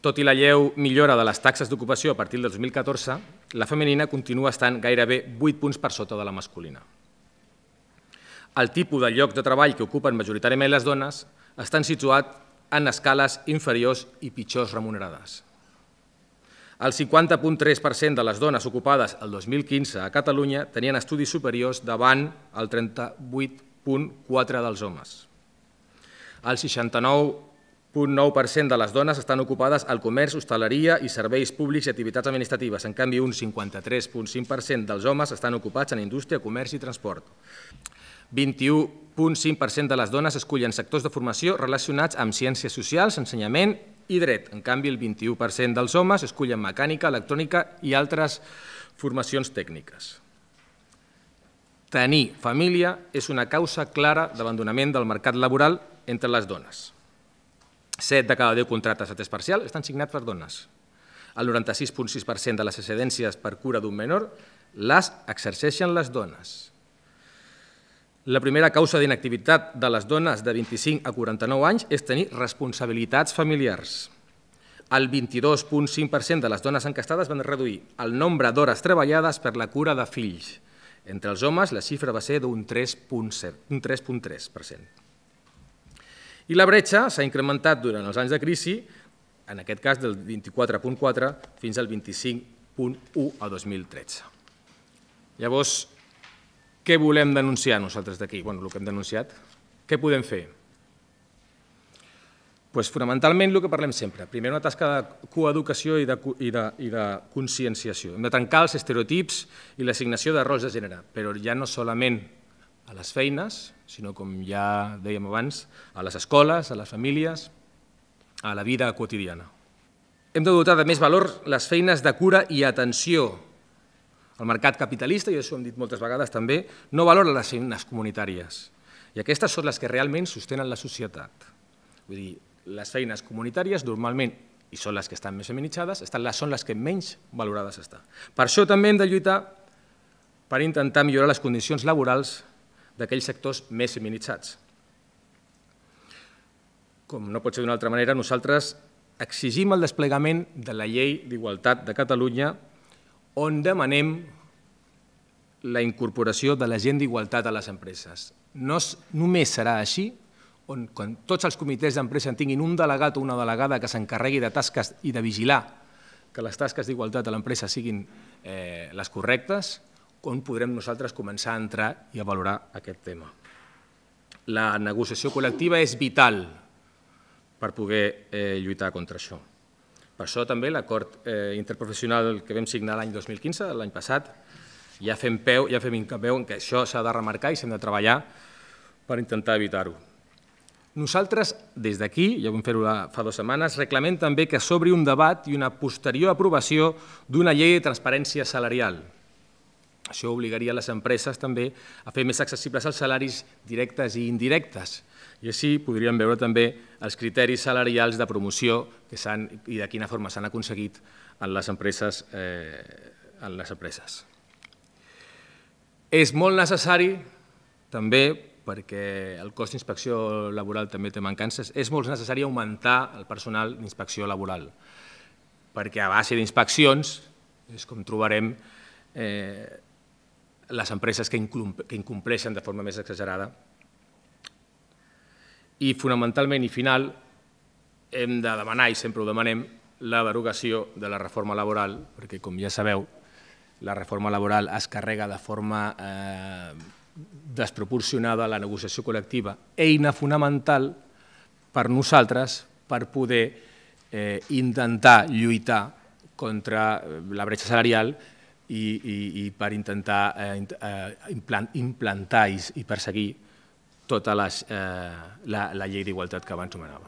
Tot i la lleu millora de les taxes d'ocupació a partir del 2014, la femenina continua estant gairebé 8 punts per sota de la masculina. El tipus de lloc de treball que ocupen majoritàriament les dones estan situats en escales inferiors i pitjors remunerades. El 50,3% de les dones ocupades el 2015 a Catalunya tenien estudis superiors davant el 38,4% dels homes. El 69 0,9% de les dones estan ocupades al comerç, hostaleria i serveis públics i activitats administratives. En canvi, un 53,5% dels homes estan ocupats en indústria, comerç i transport. 21,5% de les dones escullen sectors de formació relacionats amb ciències socials, ensenyament i dret. En canvi, el 21% dels homes escullen mecànica, electrònica i altres formacions tècniques. Tenir família és una causa clara d'abandonament del mercat laboral entre les dones. 7 de cada 10 contractes a test parcial estan signats per dones. El 96,6% de les excedències per cura d'un menor les exerceixen les dones. La primera causa d'inactivitat de les dones de 25 a 49 anys és tenir responsabilitats familiars. El 22,5% de les dones encastades van reduir el nombre d'hores treballades per la cura de fills. Entre els homes, la xifra va ser d'un 3,3%. I la bretxa s'ha incrementat durant els anys de crisi, en aquest cas del 24.4 fins al 25.1 a 2013. Llavors, què volem denunciar nosaltres d'aquí? Bé, el que hem denunciat, què podem fer? Pues, fonamentalment el que parlem sempre. Primer, una tasca de coeducació i de, i, de, i de conscienciació. Hem de trencar els estereotips i l'assignació de rols de gènere, però ja no solament a les feines, sinó, com ja dèiem abans, a les escoles, a les famílies, a la vida quotidiana. Hem de dotar de més valor les feines de cura i atenció. El mercat capitalista, i això ho hem dit moltes vegades també, no valora les feines comunitàries. I aquestes són les que realment sostenen la societat. Vull dir, les feines comunitàries normalment, i són les que estan més feminitzades, són les que menys valorades estan. Per això també hem de lluitar per intentar millorar les condicions laborals d'aquells sectors més feminitzats. Com no pot ser d'una altra manera, nosaltres exigim el desplegament de la Llei d'Igualtat de Catalunya on demanem la incorporació de la gent d'igualtat a les empreses. No, només serà així on quan tots els comitès d'empresa tinguin un delegat o una delegada que s'encarregui de tasques i de vigilar que les tasques d'igualtat a l'empresa siguin eh, les correctes, on podrem nosaltres començar a entrar i a valorar aquest tema. La negociació col·lectiva és vital per poder eh, lluitar contra això. Per això també l'acord eh, interprofessional que vam signar l'any 2015, l'any passat, ja fem peu, ja fem incapeu en que això s'ha de remarcar i s'hem de treballar per intentar evitar-ho. Nosaltres, des d'aquí, ja vam fer-ho fa dues setmanes, reclamem també que s'obri un debat i una posterior aprovació d'una llei de transparència salarial, això obligaria les empreses també a fer més accessibles els salaris directes i indirectes. I així podríem veure també els criteris salarials de promoció que i de quina forma s'han aconseguit en les empreses. Eh, les empreses. És molt necessari, també, perquè el cost d'inspecció laboral també té mancances, és molt necessari augmentar el personal d'inspecció laboral, perquè a base d'inspeccions és com trobarem eh, les empreses que, que incompleixen de forma més exagerada. I fonamentalment i final hem de demanar, i sempre ho demanem, la derogació de la reforma laboral, perquè com ja sabeu, la reforma laboral es carrega de forma eh, desproporcionada desproporcionada la negociació col·lectiva, eina fonamental per nosaltres per poder eh, intentar lluitar contra eh, la bretxa salarial i, i, i per intentar eh, eh implant, implantar i, i perseguir tota les, eh, la, la llei d'igualtat que abans nomenava.